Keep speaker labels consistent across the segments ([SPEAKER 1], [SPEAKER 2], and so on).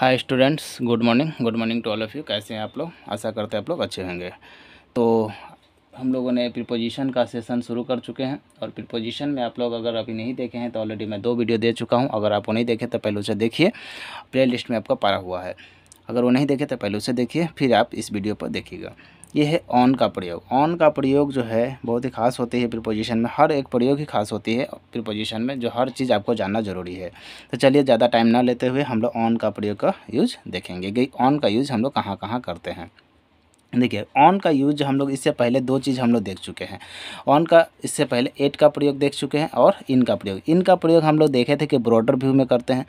[SPEAKER 1] hi students good morning good morning to all of you कैसे हैं आप लोग आशा करते हैं आप लोग अच्छे होंगे तो हम लोगों ने प्रिपोजिशन का सेशन शुरू कर चुके हैं और प्रिपोजिशन में आप लोग अगर अभी नहीं देखे हैं तो ऑलरेडी मैं दो वीडियो दे चुका हूं अगर आप वो नहीं देखे तो पहले उसे देखिए प्ले लिस्ट में आपका पारा हुआ है अगर वो नहीं देखे तो पहले उसे देखिए फिर आप इस वीडियो पर देखिएगा ये है ऑन का प्रयोग ऑन का प्रयोग जो है बहुत ही खास होती है प्रिपोजिशन में हर एक प्रयोग ही खास होती है प्रिपोजिशन में जो हर चीज़ आपको जानना ज़रूरी है तो चलिए ज़्यादा टाइम ना लेते हुए हम लोग ऑन का प्रयोग का यूज देखेंगे कि ऑन का यूज हम लोग कहाँ कहाँ करते हैं देखिए ऑन का यूज हम लोग इससे पहले दो चीज़ हम लोग देख चुके हैं ऑन का इससे पहले एट का प्रयोग देख चुके हैं और इन का प्रयोग इन का प्रयोग हम लोग देखे थे कि ब्रॉडर व्यू में करते हैं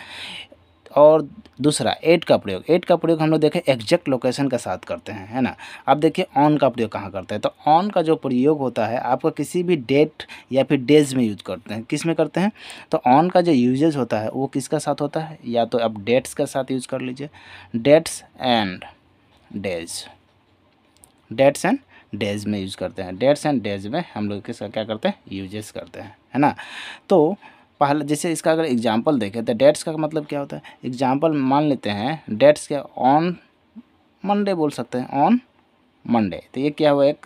[SPEAKER 1] और दूसरा एट का प्रयोग एट का प्रयोग हम लोग देखें एग्जैक्ट लोकेशन के साथ करते हैं है ना अब देखिए ऑन का प्रयोग कहाँ करते हैं तो ऑन का जो प्रयोग होता है आपका किसी भी डेट या फिर डेज में यूज करते हैं किस में करते हैं तो ऑन का जो यूजेज होता है वो किसका साथ होता है या तो आप डेट्स का साथ यूज कर लीजिए dates and days dates and days में यूज करते हैं डेट्स एंड डेज में हम लोग किसका क्या करते हैं यूजेस करते हैं है ना तो पहले जैसे इसका अगर एग्जाम्पल देखें तो डेट्स का मतलब क्या होता है एग्जाम्पल मान लेते हैं डेट्स क्या ऑन मंडे बोल सकते हैं ऑन मंडे तो ये क्या हुआ एक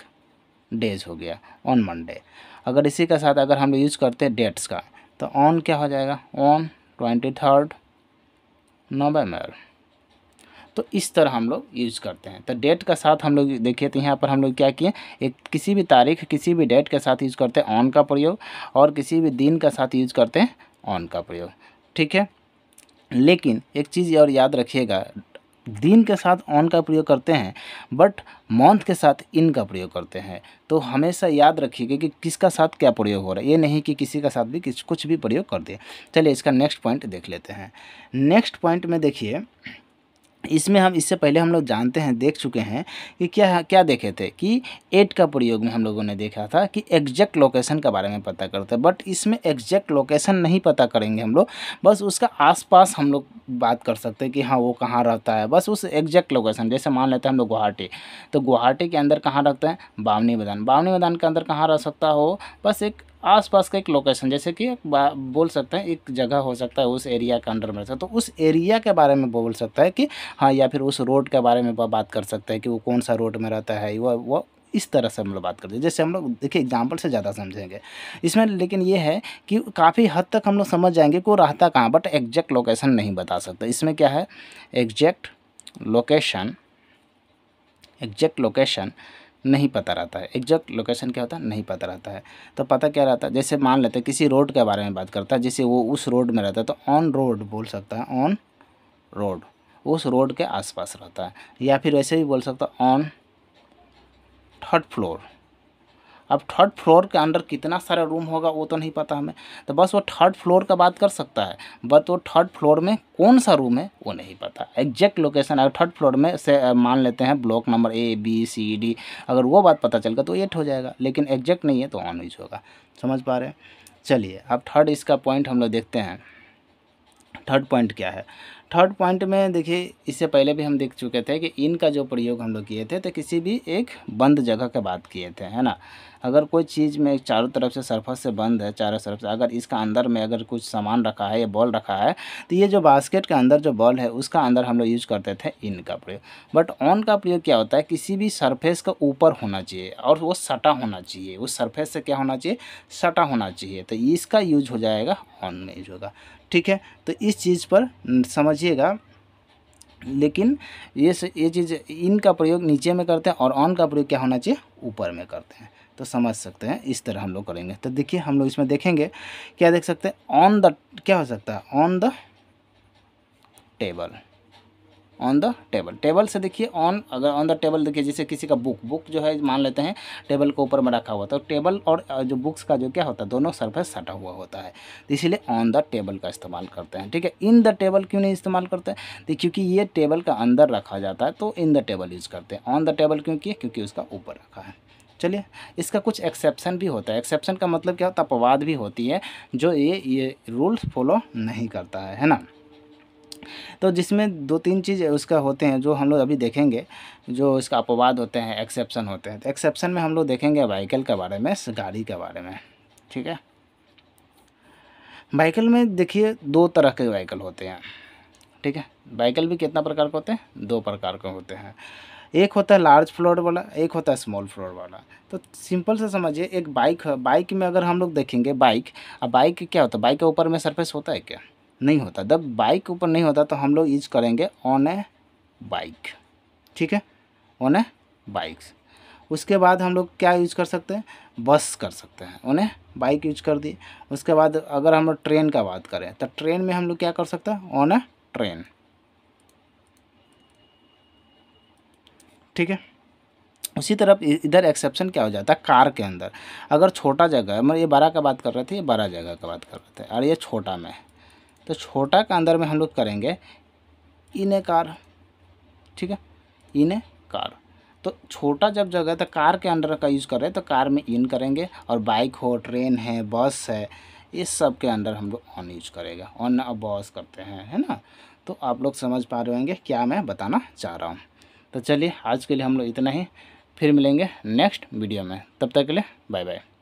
[SPEAKER 1] डेज हो गया ऑन मंडे अगर इसी के साथ अगर हम यूज़ करते हैं डेट्स का तो ऑन क्या हो जाएगा ऑन ट्वेंटी थर्ड नवम्बर तो इस तरह हम लोग यूज करते हैं तो डेट का साथ हम लोग देखिए तो यहाँ पर हम लोग क्या किए एक किसी भी तारीख किसी भी डेट के साथ यूज़ करते हैं ऑन का प्रयोग और किसी भी दिन का साथ यूज़ करते हैं ऑन का प्रयोग ठीक है लेकिन एक चीज़ और याद रखिएगा दिन के साथ ऑन का प्रयोग करते हैं बट मंथ के साथ इन का प्रयोग करते हैं तो हमेशा याद रखिएगा कि, कि किसका साथ क्या प्रयोग हो रहा है ये नहीं कि किसी का साथ भी किस कुछ भी प्रयोग कर दे चलिए इसका नेक्स्ट पॉइंट देख लेते हैं नेक्स्ट पॉइंट में देखिए इसमें हम इससे पहले हम लोग जानते हैं देख चुके हैं कि क्या क्या देखे थे कि एट का प्रयोग में हम लोगों ने देखा था कि एग्जैक्ट लोकेशन के बारे में पता करते हैं बट इसमें एग्जैक्ट लोकेशन नहीं पता करेंगे हम लोग बस उसका आसपास हम लोग बात कर सकते हैं कि हाँ वो कहाँ रहता है बस उस एग्जैक्ट लोकेशन जैसे मान लेते हैं हम लोग गुवाहाटी तो गुवाहाटी के अंदर कहाँ रहते हैं बावनी मैदान बावनी मैदान के अंदर कहाँ रह सकता हो बस एक आसपास का एक लोकेशन जैसे कि बोल सकते हैं एक जगह हो सकता है उस एरिया के अंडर में तो उस एरिया के बारे में बोल सकता है कि हाँ या फिर उस रोड के बारे में बात कर सकते हैं कि वो कौन सा रोड में रहता है वो वो इस तरह से हम लोग बात करते हैं जैसे हम लोग देखिए एग्जाम्पल से ज़्यादा समझेंगे इसमें लेकिन ये है कि काफ़ी हद तक हम लोग समझ जाएंगे कि वो रहता कहाँ बट एग्जैक्ट लोकेशन नहीं बता सकते इसमें क्या है एग्जैक्ट लोकेशन एग्जैक्ट लोकेशन नहीं पता रहता है एग्जैक्ट लोकेशन क्या होता है नहीं पता रहता है तो पता क्या रहता है जैसे मान लेते हैं किसी रोड के बारे में बात करता है जैसे वो उस रोड में रहता है तो ऑन रोड बोल सकता है ऑन रोड उस रोड के आसपास रहता है या फिर वैसे भी बोल सकता है ऑन थर्ड फ्लोर अब थर्ड फ्लोर के अंडर कितना सारा रूम होगा वो तो नहीं पता हमें तो बस वो थर्ड फ्लोर का बात कर सकता है बट वो थर्ड फ्लोर में कौन सा रूम है वो नहीं पता एग्जैक्ट लोकेशन अगर थर्ड फ्लोर में से मान लेते हैं block number A B C D अगर वो बात पता चल गया तो एट हो जाएगा लेकिन एग्जैक्ट नहीं है तो ऑन होगा समझ पा रहे हैं चलिए अब थर्ड इसका पॉइंट हम लोग देखते हैं थर्ड पॉइंट क्या है थर्ड पॉइंट में देखिए इससे पहले भी हम देख चुके थे कि इनका जो प्रयोग हम लोग किए थे तो किसी भी एक बंद जगह के बात किए थे है ना अगर कोई चीज़ में चारों तरफ से सरफस से बंद है चारों तरफ से अगर इसका अंदर में अगर कुछ सामान रखा है या बॉल रखा है तो ये जो बास्केट के अंदर जो बॉल है उसका अंदर हम लोग यूज करते थे इन का प्रयोग बट ऑन का प्रयोग क्या होता है किसी भी सरफेस का ऊपर होना चाहिए और वो सटा होना चाहिए उस सरफेस से क्या होना चाहिए सटा होना चाहिए तो इसका यूज हो जाएगा ऑन में यूज होगा ठीक है तो इस चीज़ पर समझिएगा लेकिन ये ये चीज़ इनका प्रयोग नीचे में करते हैं और ऑन का प्रयोग क्या होना चाहिए ऊपर में करते हैं तो समझ सकते हैं इस तरह हम लोग करेंगे तो देखिए हम लोग इसमें देखेंगे क्या देख सकते हैं ऑन द क्या हो सकता है on the table on the table table से देखिए ऑन अगर ऑन द टेबल देखिए जैसे किसी का बुक बुक जो है मान लेते हैं टेबल के ऊपर में रखा हुआ तो टेबल और जो बुक्स का जो क्या होता है दोनों सरफेस सटा हुआ होता है तो इसीलिए ऑन द टेबल का इस्तेमाल करते हैं ठीक है इन द टेबल क्यों नहीं इस्तेमाल करते हैं तो क्योंकि ये टेबल का अंदर रखा जाता है तो इन द टेबल यूज़ करते हैं ऑन द टेबल क्यों किए क्योंकि उसका ऊपर रखा है चलिए इसका कुछ एक्सेप्शन भी होता है एक्सेप्शन का मतलब क्या होता है अपवाद भी होती है जो ये ये रूल्स फॉलो नहीं करता है है ना तो जिसमें दो तीन चीज़ उसका होते हैं जो हम लोग अभी देखेंगे जो इसका अपवाद होते हैं एक्सेप्शन होते हैं तो एक्सेप्शन में हम लोग देखेंगे व्हीकल के बारे में गाड़ी के बारे में ठीक है व्हीकल में देखिए दो तरह के व्हीकल होते हैं ठीक है व्हीकल भी कितना प्रकार के होते हैं दो प्रकार के होते हैं एक होता है लार्ज फ्लोर वाला एक होता है स्मॉल फ्लोर वाला तो सिंपल से समझिए एक बाइक बाइक में अगर हम लोग देखेंगे बाइक अब बाइक क्या होता है बाइक के ऊपर में सरफेस होता है क्या नहीं होता जब बाइक ऊपर नहीं होता तो हम लोग यूज करेंगे ऑन ए बाइक ठीक है ऑन ए बाइक्स उसके बाद हम लोग क्या यूज कर सकते हैं बस कर सकते हैं उन्हें बाइक यूज कर दिए उसके बाद अगर हम लोग ट्रेन का बात करें तो ट्रेन में हम लोग क्या कर सकते हैं ऑन ए ट्रेन ठीक है उसी तरफ इधर एक्सेप्शन क्या हो जाता है कार के अंदर अगर छोटा जगह मैं मतलब ये बारह का बात कर रहे थे ये बारह जगह का बात कर रहे थे और ये छोटा में है तो छोटा का अंदर में हम लोग करेंगे इन ए कार ठीक है इन ए कार तो छोटा जब जगह तो कार के अंडर का यूज़ कर रहे हैं तो कार में इन करेंगे और बाइक हो ट्रेन है बस है इस सब के अंडर हम लोग ऑन यूज करेगा ऑन अब बॉस करते हैं है ना तो आप लोग समझ पा रहे होंगे क्या मैं बताना चाह रहा हूँ तो चलिए आज के लिए हम लोग इतना ही फिर मिलेंगे नेक्स्ट वीडियो में तब तक के लिए बाय बाय